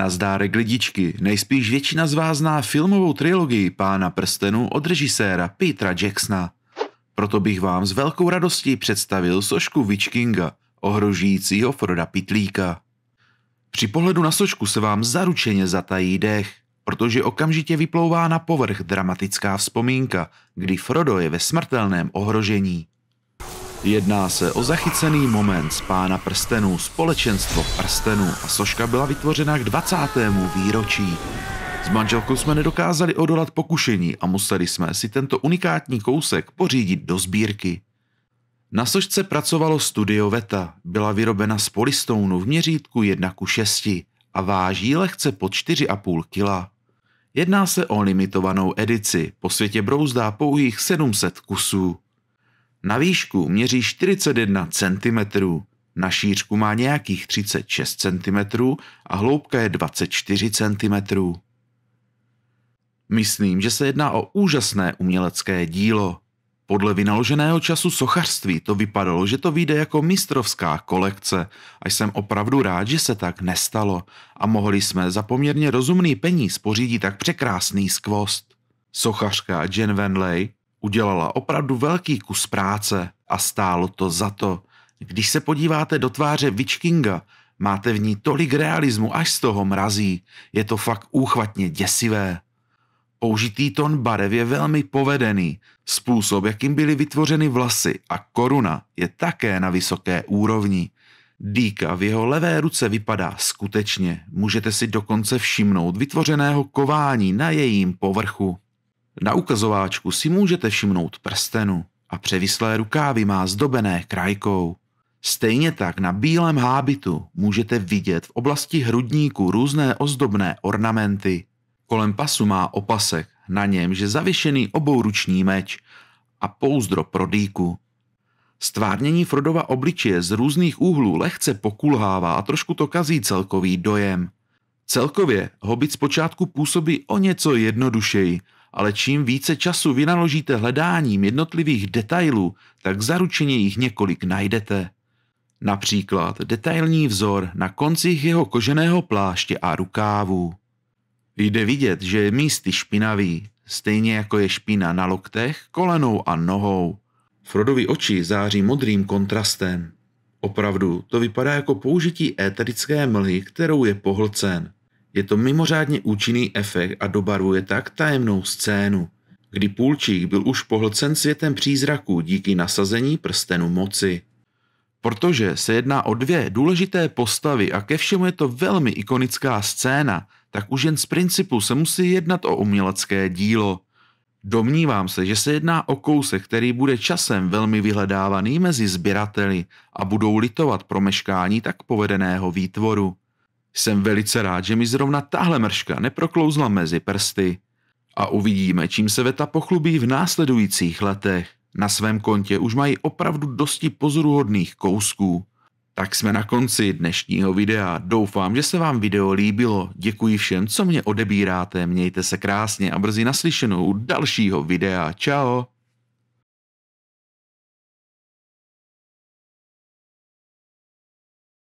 Nazdárek lidičky, nejspíš většina z vás zná filmovou trilogii Pána prstenů od režiséra Petra Jacksona. Proto bych vám s velkou radostí představil sošku Vičkinga, ohrožujícího Froda Pitlíka. Při pohledu na sošku se vám zaručeně zatají dech, protože okamžitě vyplouvá na povrch dramatická vzpomínka, kdy Frodo je ve smrtelném ohrožení. Jedná se o zachycený moment z Pána prstenů, společenstvo prstenů a soška byla vytvořena k 20. výročí. S manželkou jsme nedokázali odolat pokušení a museli jsme si tento unikátní kousek pořídit do sbírky. Na sošce pracovalo studio Veta, byla vyrobena z polystounu v měřítku 1 ku 6 a váží lehce pod 4,5 kg. Jedná se o limitovanou edici, po světě brouzdá pouhých 700 kusů. Na výšku měří 41 cm, na šířku má nějakých 36 cm a hloubka je 24 cm. Myslím, že se jedná o úžasné umělecké dílo. Podle vynaloženého času sochařství to vypadalo, že to vyjde jako mistrovská kolekce a jsem opravdu rád, že se tak nestalo a mohli jsme za poměrně rozumný peníz pořídit tak překrásný skvost. Sochařka Jen Lay udělala opravdu velký kus práce a stálo to za to. Když se podíváte do tváře Witchkinga, máte v ní tolik realismu, až z toho mrazí. Je to fakt úchvatně děsivé. Použitý tón barev je velmi povedený. Způsob, jakým byly vytvořeny vlasy a koruna, je také na vysoké úrovni. Dýka v jeho levé ruce vypadá skutečně. Můžete si dokonce všimnout vytvořeného kování na jejím povrchu. Na ukazováčku si můžete všimnout prstenu a převislé rukávy má zdobené krajkou. Stejně tak na bílém hábitu můžete vidět v oblasti hrudníku různé ozdobné ornamenty. Kolem pasu má opasek, na němž je zavěšený obouruční meč a pouzdro pro dýku. Stvárnění Frodova obličeje z různých úhlů lehce pokulhává a trošku to kazí celkový dojem. Celkově hobit zpočátku působí o něco jednodušeji – ale čím více času vynaložíte hledáním jednotlivých detailů, tak zaručeně jich několik najdete. Například detailní vzor na koncích jeho koženého pláště a rukávů. Jde vidět, že je místy špinavý, stejně jako je špina na loktech, kolenou a nohou. Frodovi oči září modrým kontrastem. Opravdu, to vypadá jako použití éterické mlhy, kterou je pohlcen – je to mimořádně účinný efekt a dobarvuje tak tajemnou scénu, kdy půlčík byl už pohlcen světem přízraků díky nasazení prstenu moci. Protože se jedná o dvě důležité postavy a ke všemu je to velmi ikonická scéna, tak už jen z principu se musí jednat o umělecké dílo. Domnívám se, že se jedná o kousek, který bude časem velmi vyhledávaný mezi sběrateli a budou litovat promeškání tak povedeného výtvoru. Jsem velice rád, že mi zrovna tahle mrška neproklouzla mezi prsty. A uvidíme, čím se Veta pochlubí v následujících letech. Na svém kontě už mají opravdu dosti pozoruhodných kousků. Tak jsme na konci dnešního videa. Doufám, že se vám video líbilo. Děkuji všem, co mě odebíráte. Mějte se krásně a brzy naslyšenou dalšího videa. Čau!